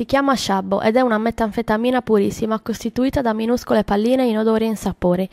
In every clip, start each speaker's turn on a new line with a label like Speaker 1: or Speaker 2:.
Speaker 1: Si chiama sciabbo ed è una metanfetamina purissima costituita da minuscole palline inodore e insapore.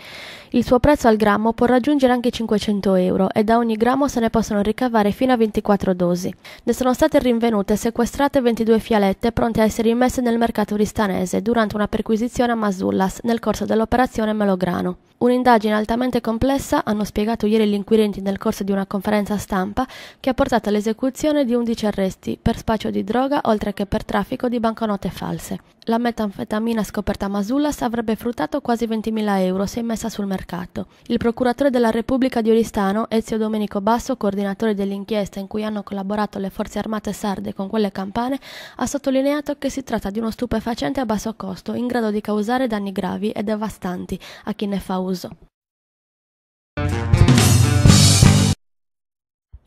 Speaker 1: Il suo prezzo al grammo può raggiungere anche 500 euro e da ogni grammo se ne possono ricavare fino a 24 dosi. Ne sono state rinvenute e sequestrate 22 fialette pronte a essere immesse nel mercato ristanese durante una perquisizione a Masullas nel corso dell'operazione Melograno. Un'indagine altamente complessa, hanno spiegato ieri gli inquirenti nel corso di una conferenza stampa, che ha portato all'esecuzione di 11 arresti per spaccio di droga oltre che per traffico di banconote false. La metanfetamina scoperta a Masulas avrebbe fruttato quasi 20.000 euro se messa sul mercato. Il procuratore della Repubblica di Oristano, Ezio Domenico Basso, coordinatore dell'inchiesta in cui hanno collaborato le forze armate sarde con quelle campane, ha sottolineato che si tratta di uno stupefacente a basso costo, in grado di causare danni gravi e devastanti a chi ne fa uso uso.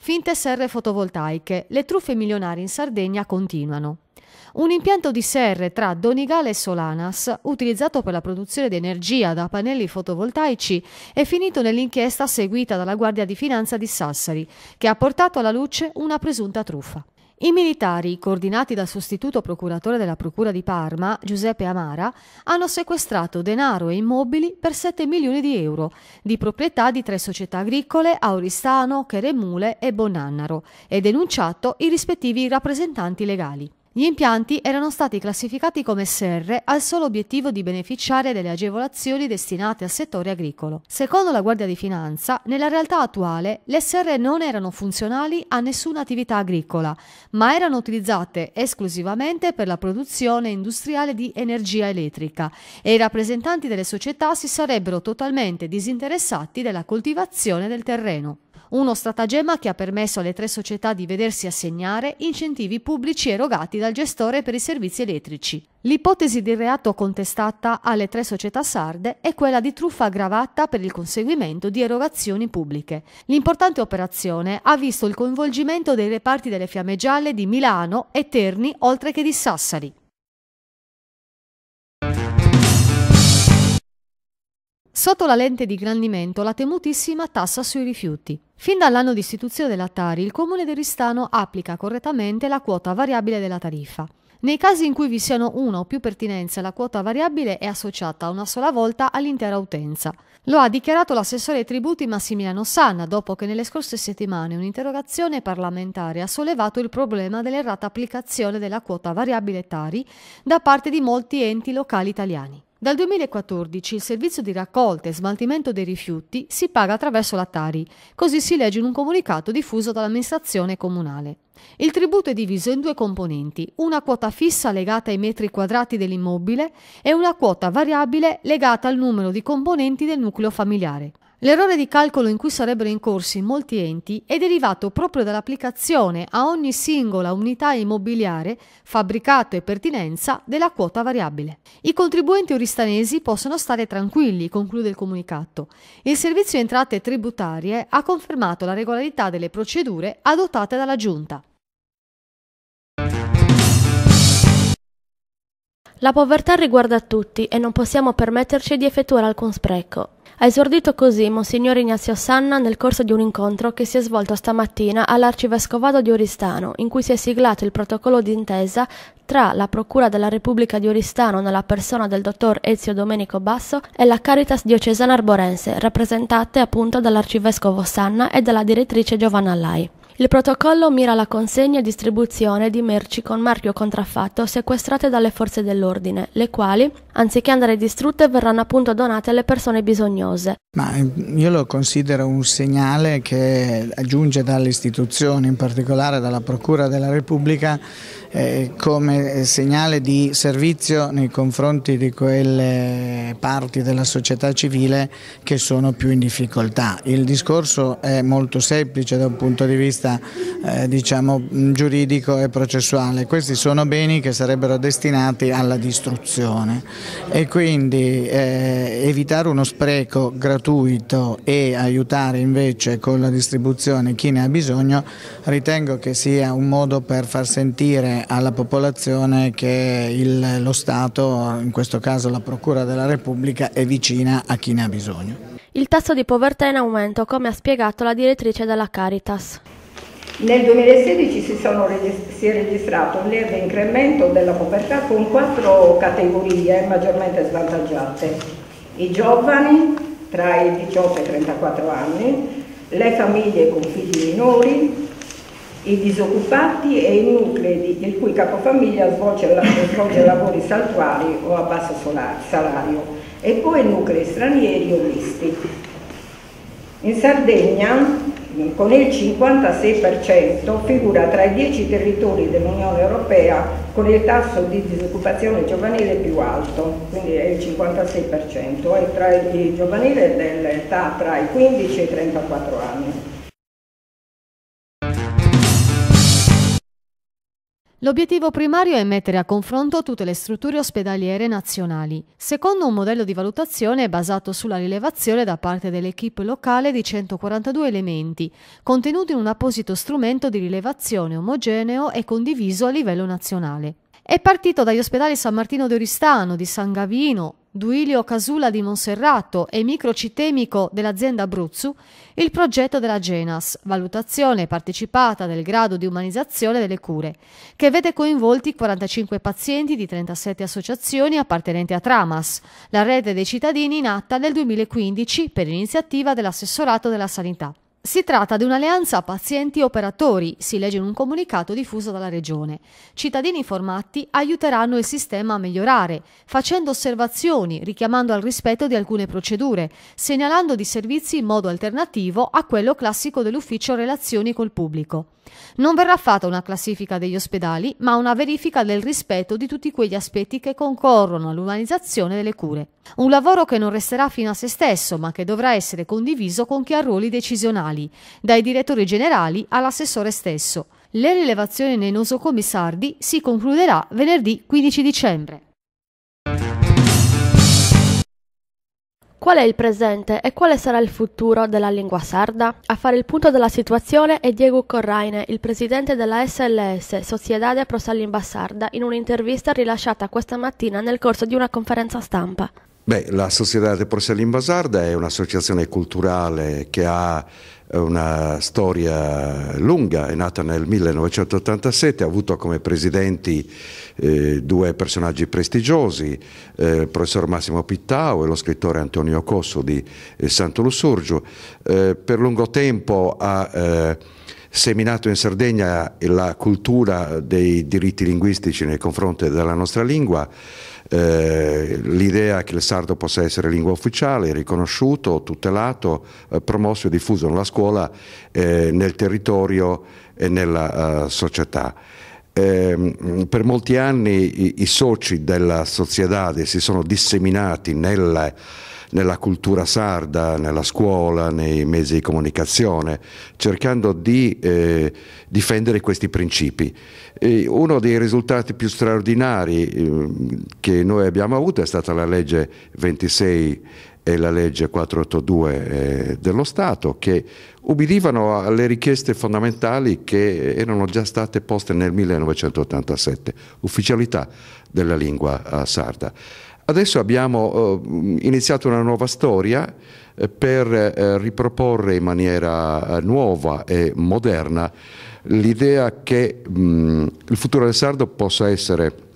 Speaker 2: Finte serre fotovoltaiche. Le truffe milionari in Sardegna continuano. Un impianto di serre tra Donigale e Solanas, utilizzato per la produzione di energia da pannelli fotovoltaici, è finito nell'inchiesta seguita dalla Guardia di Finanza di Sassari, che ha portato alla luce una presunta truffa. I militari, coordinati dal sostituto procuratore della Procura di Parma, Giuseppe Amara, hanno sequestrato denaro e immobili per 7 milioni di euro, di proprietà di tre società agricole, Auristano, Cheremule e Bonannaro, e denunciato i rispettivi rappresentanti legali. Gli impianti erano stati classificati come serre al solo obiettivo di beneficiare delle agevolazioni destinate al settore agricolo. Secondo la Guardia di Finanza, nella realtà attuale le serre non erano funzionali a nessuna attività agricola, ma erano utilizzate esclusivamente per la produzione industriale di energia elettrica e i rappresentanti delle società si sarebbero totalmente disinteressati della coltivazione del terreno uno stratagemma che ha permesso alle tre società di vedersi assegnare incentivi pubblici erogati dal gestore per i servizi elettrici. L'ipotesi di reato contestata alle tre società sarde è quella di truffa aggravata per il conseguimento di erogazioni pubbliche. L'importante operazione ha visto il coinvolgimento dei reparti delle Fiamme Gialle di Milano e Terni, oltre che di Sassari. Sotto la lente di grandimento la temutissima tassa sui rifiuti. Fin dall'anno di istituzione della Tari, il comune di Ristano applica correttamente la quota variabile della tariffa. Nei casi in cui vi siano una o più pertinenze, la quota variabile è associata una sola volta all'intera utenza. Lo ha dichiarato l'assessore ai tributi Massimiliano Sanna dopo che nelle scorse settimane un'interrogazione parlamentare ha sollevato il problema dell'errata applicazione della quota variabile Tari da parte di molti enti locali italiani. Dal 2014 il servizio di raccolta e smaltimento dei rifiuti si paga attraverso la Tari, così si legge in un comunicato diffuso dall'amministrazione comunale. Il tributo è diviso in due componenti, una quota fissa legata ai metri quadrati dell'immobile e una quota variabile legata al numero di componenti del nucleo familiare. L'errore di calcolo in cui sarebbero incorsi molti enti è derivato proprio dall'applicazione a ogni singola unità immobiliare, fabbricato e pertinenza della quota variabile. I contribuenti oristanesi possono stare tranquilli, conclude il comunicato. Il Servizio Entrate Tributarie ha confermato la regolarità delle procedure adottate dalla Giunta.
Speaker 1: La povertà riguarda tutti e non possiamo permetterci di effettuare alcun spreco. Ha esordito così Monsignor Ignazio Sanna nel corso di un incontro che si è svolto stamattina all'Arcivescovado di Oristano, in cui si è siglato il protocollo d'intesa tra la Procura della Repubblica di Oristano nella persona del dottor Ezio Domenico Basso e la Caritas diocesana arborense, rappresentate appunto dall'arcivescovo Sanna e dalla direttrice Giovanna Lai. Il protocollo mira la consegna e distribuzione di merci con marchio contraffatto sequestrate dalle forze dell'ordine, le quali, anziché andare distrutte, verranno appunto donate alle persone bisognose. Ma eh, io lo considero un segnale che giunge dalle istituzioni, in particolare dalla Procura della Repubblica, eh, come segnale di servizio nei confronti di quelle parti della società civile che sono più in difficoltà. Il discorso è molto semplice da un punto di vista eh, diciamo, giuridico e processuale, questi sono beni che sarebbero destinati alla distruzione e quindi eh, evitare uno spreco gratuito e aiutare invece con la distribuzione chi ne ha bisogno ritengo che sia un modo per far sentire alla popolazione che il, lo Stato, in questo caso la Procura della Repubblica, è vicina a chi ne ha bisogno. Il tasso di povertà è in aumento, come ha spiegato la direttrice della Caritas.
Speaker 2: Nel 2016 si, si, è registrato un lieve incremento della povertà con quattro categorie maggiormente svantaggiate. I giovani tra i 18 e i 34 anni, le famiglie con figli minori, i disoccupati e i nuclei il cui capofamiglia svolge, svolge lavori saltuari o a basso salario e poi nuclei stranieri o misti. In Sardegna con il 56% figura tra i 10 territori dell'Unione Europea con il tasso di disoccupazione giovanile più alto, quindi è il 56%, e tra i giovanili dell'età tra i 15 e i 34 anni. L'obiettivo primario è mettere a confronto tutte le strutture ospedaliere nazionali, secondo un modello di valutazione basato sulla rilevazione da parte dell'equipe locale di 142 elementi, contenuti in un apposito strumento di rilevazione omogeneo e condiviso a livello nazionale. È partito dagli ospedali San Martino d'Oristano, di San Gavino, Duilio Casula di Monserrato e microcitemico dell'azienda Abruzzu, il progetto della Genas, valutazione partecipata del grado di umanizzazione delle cure, che vede coinvolti 45 pazienti di 37 associazioni appartenenti a Tramas, la rete dei cittadini nata nel 2015 per iniziativa dell'assessorato della sanità. Si tratta di un'alleanza pazienti-operatori, si legge in un comunicato diffuso dalla Regione. Cittadini informati aiuteranno il sistema a migliorare, facendo osservazioni, richiamando al rispetto di alcune procedure, segnalando di servizi in modo alternativo a quello classico dell'ufficio relazioni col pubblico. Non verrà fatta una classifica degli ospedali, ma una verifica del rispetto di tutti quegli aspetti che concorrono all'umanizzazione delle cure. Un lavoro che non resterà fino a se stesso, ma che dovrà essere condiviso con chi ha ruoli decisionali comunali, dai direttori generali all'assessore stesso. Le rilevazioni nei nosocomi sardi
Speaker 1: si concluderà venerdì 15 dicembre. Qual è il presente e quale sarà il futuro della lingua sarda? A fare il punto della situazione è Diego Corraine, il presidente della SLS, Sociedade Pro Salimba Sarda, in un'intervista rilasciata questa mattina nel corso di una conferenza stampa.
Speaker 3: Beh, la Società de Porcellin Basarda è un'associazione culturale che ha eh, una storia lunga, è nata nel 1987, ha avuto come presidenti eh, due personaggi prestigiosi, eh, il professor Massimo Pittau e lo scrittore Antonio Cosso di eh, Santo Lussurgio. Eh, per lungo tempo ha eh, seminato in Sardegna la cultura dei diritti linguistici nei confronti della nostra lingua, l'idea che il sardo possa essere lingua ufficiale, riconosciuto, tutelato, eh, promosso e diffuso nella scuola, eh, nel territorio e nella eh, società. Ehm, per molti anni i, i soci della società si sono disseminati nelle nella cultura sarda, nella scuola, nei mezzi di comunicazione, cercando di eh, difendere questi principi. E uno dei risultati più straordinari eh, che noi abbiamo avuto è stata la legge 26 e la legge 482 eh, dello Stato che ubbidivano alle richieste fondamentali che erano già state poste nel 1987, ufficialità della lingua eh, sarda. Adesso abbiamo eh, iniziato una nuova storia eh, per eh, riproporre in maniera nuova e moderna l'idea che mm, il futuro del sardo possa essere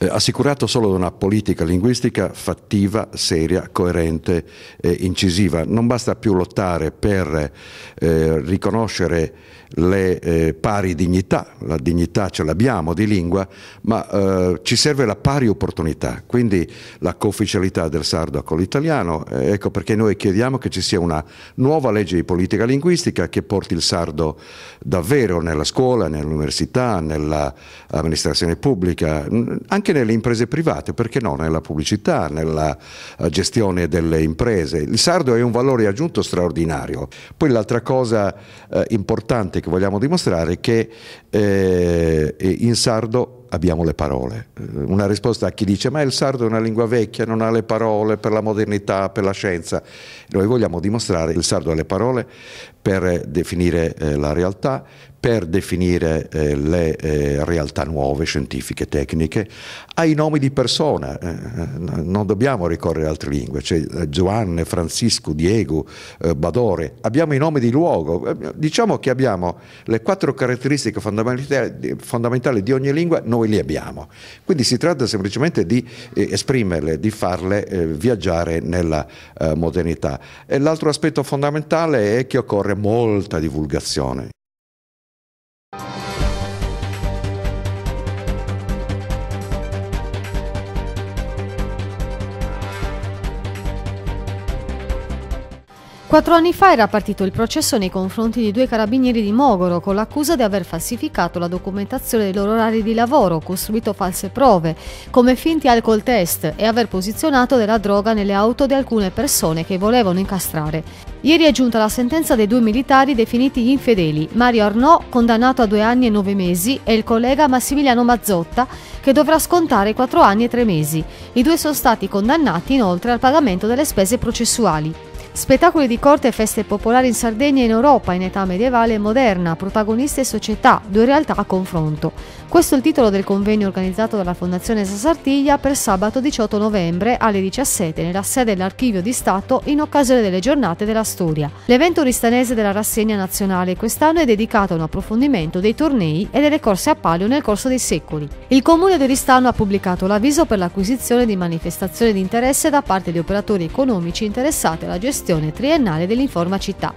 Speaker 3: assicurato solo da una politica linguistica fattiva, seria, coerente e incisiva. Non basta più lottare per riconoscere le eh, pari dignità, la dignità ce l'abbiamo di lingua, ma eh, ci serve la pari opportunità, quindi la cooficialità del sardo con l'italiano, eh, ecco perché noi chiediamo che ci sia una nuova legge di politica linguistica che porti il sardo davvero nella scuola, nell'università, nell'amministrazione pubblica, anche nelle imprese private, perché no, nella pubblicità, nella eh, gestione delle imprese. Il sardo è un valore aggiunto straordinario. Poi l'altra cosa eh, importante che vogliamo dimostrare che eh, in sardo abbiamo le parole. Eh, una risposta a chi dice ma il sardo è una lingua vecchia, non ha le parole per la modernità, per la scienza. Noi vogliamo dimostrare che il sardo ha le parole per definire eh, la realtà, per definire eh, le eh, realtà nuove, scientifiche, tecniche, ai nomi di persona, eh, eh non dobbiamo ricorrere ad altre lingue, cioè Giovanni, Francisco, Diego, eh, Badore, abbiamo i nomi di luogo, diciamo che abbiamo le quattro caratteristiche fondamentali, fondamentali, di ogni lingua, noi le abbiamo, quindi si tratta semplicemente di esprimerle, di farle viaggiare nella modernità. E l'altro aspetto fondamentale è che occorre molta divulgazione.
Speaker 2: Quattro anni fa era partito il processo nei confronti di due carabinieri di Mogoro con l'accusa di aver falsificato la documentazione dei loro orari di lavoro, costruito false prove, come finti alcol test e aver posizionato della droga nelle auto di alcune persone che volevano incastrare. Ieri è giunta la sentenza dei due militari definiti infedeli, Mario Arnaud, condannato a due anni e nove mesi, e il collega Massimiliano Mazzotta, che dovrà scontare quattro anni e tre mesi. I due sono stati condannati inoltre al pagamento delle spese processuali. Spettacoli di corte e feste popolari in Sardegna e in Europa in età medievale e moderna, protagoniste e società, due realtà a confronto. Questo è il titolo del convegno organizzato dalla Fondazione Sassartiglia per sabato 18 novembre alle 17 nella sede dell'Archivio di Stato in occasione delle giornate della storia. L'evento ristanese della rassegna nazionale quest'anno è dedicato a un approfondimento dei tornei e delle corse a palio nel corso dei secoli. Il comune di Oristano ha pubblicato l'avviso per l'acquisizione di manifestazioni di interesse da parte di operatori economici interessati alla gestione gestione triennale dell'informacità.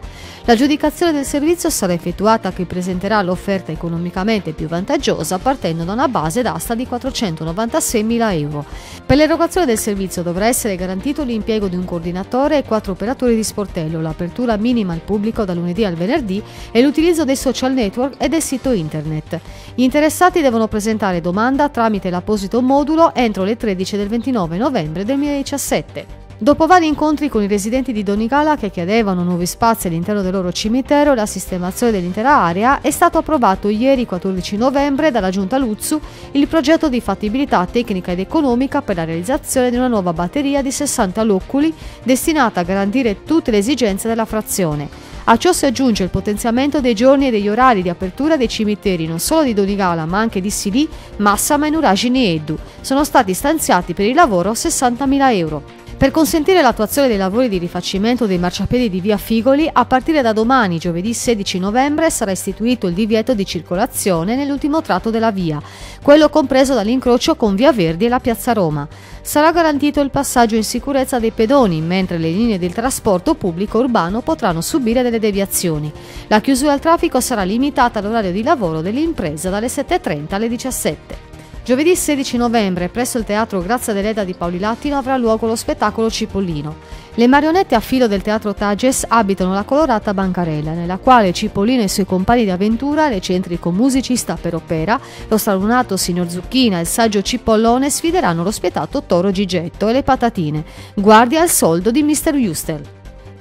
Speaker 2: L'aggiudicazione del servizio sarà effettuata a chi presenterà l'offerta economicamente più vantaggiosa partendo da una base d'asta di 496.000 euro. Per l'erogazione del servizio dovrà essere garantito l'impiego di un coordinatore e quattro operatori di sportello, l'apertura minima al pubblico da lunedì al venerdì e l'utilizzo dei social network e del sito internet. Gli interessati devono presentare domanda tramite l'apposito modulo entro le 13 del 29 novembre 2017. Dopo vari incontri con i residenti di Donigala che chiedevano nuovi spazi all'interno del loro cimitero, la sistemazione dell'intera area è stato approvato ieri 14 novembre dalla Giunta Luzzu il progetto di fattibilità tecnica ed economica per la realizzazione di una nuova batteria di 60 locculi destinata a garantire tutte le esigenze della frazione. A ciò si aggiunge il potenziamento dei giorni e degli orari di apertura dei cimiteri non solo di Donigala ma anche di Sili, Massama e Nuragini Eddu. Sono stati stanziati per il lavoro 60.000 euro. Per consentire l'attuazione dei lavori di rifacimento dei marciapiedi di via Figoli, a partire da domani, giovedì 16 novembre, sarà istituito il divieto di circolazione nell'ultimo tratto della via, quello compreso dall'incrocio con via Verdi e la piazza Roma. Sarà garantito il passaggio in sicurezza dei pedoni, mentre le linee del trasporto pubblico urbano potranno subire delle deviazioni. La chiusura al traffico sarà limitata all'orario di lavoro dell'impresa dalle 7.30 alle 17. Giovedì 16 novembre, presso il Teatro Grazia dell'Eda di Paoli Lattino, avrà luogo lo spettacolo Cipollino. Le marionette a filo del Teatro Tages abitano la colorata bancarella, nella quale Cipollino e i suoi compagni di avventura, l'eccentrico musicista per opera, lo stralunato signor Zucchina e il saggio Cipollone sfideranno lo spietato toro Gigetto e le patatine, guardia al soldo di Mr. Hustel.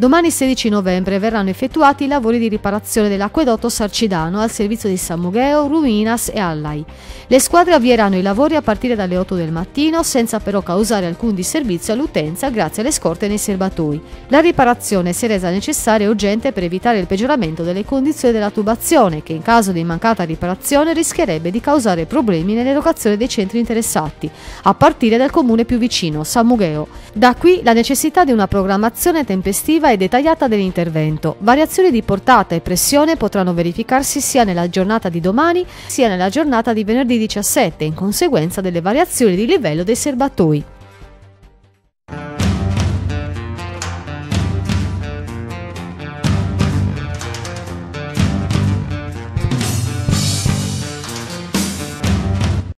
Speaker 2: Domani 16 novembre verranno effettuati i lavori di riparazione dell'acquedotto Sarcidano al servizio di San Mugheo, Ruinas e Allai. Le squadre avvieranno i lavori a partire dalle 8 del mattino senza però causare alcun disservizio all'utenza grazie alle scorte nei serbatoi. La riparazione si è resa necessaria e urgente per evitare il peggioramento delle condizioni della tubazione che in caso di mancata riparazione rischierebbe di causare problemi nell'erogazione dei centri interessati, a partire dal comune più vicino, San Mugheo. Da qui la necessità di una programmazione tempestiva e dettagliata dell'intervento. Variazioni di portata e pressione potranno verificarsi sia nella giornata di domani sia nella giornata di venerdì 17 in conseguenza delle variazioni di livello dei serbatoi.